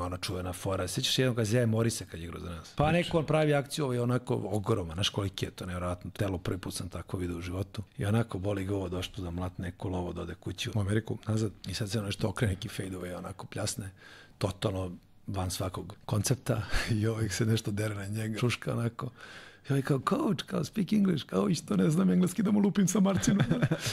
ima ona čuvena fora. Sjećaš jednog Azijaja Morisa kad je igrao za nas? Pa neko on pravi akciju ovaj onako ogroman, znaš koliki je to nevjerojatno. Telo prvi put sam tako vidio u životu. I onako boli ga ovo došlo da mlat neko lovo ode kući u Ameriku nazad. I sad se ono što okrene neki fade onako pljasne. Totalno van svakog koncepta i ovih ovaj se nešto dere na njega, Čuška onako. I ovaj kao, coach, kao, speak English, kao, i što ne znam engleski da mu lupim sa Marcinom.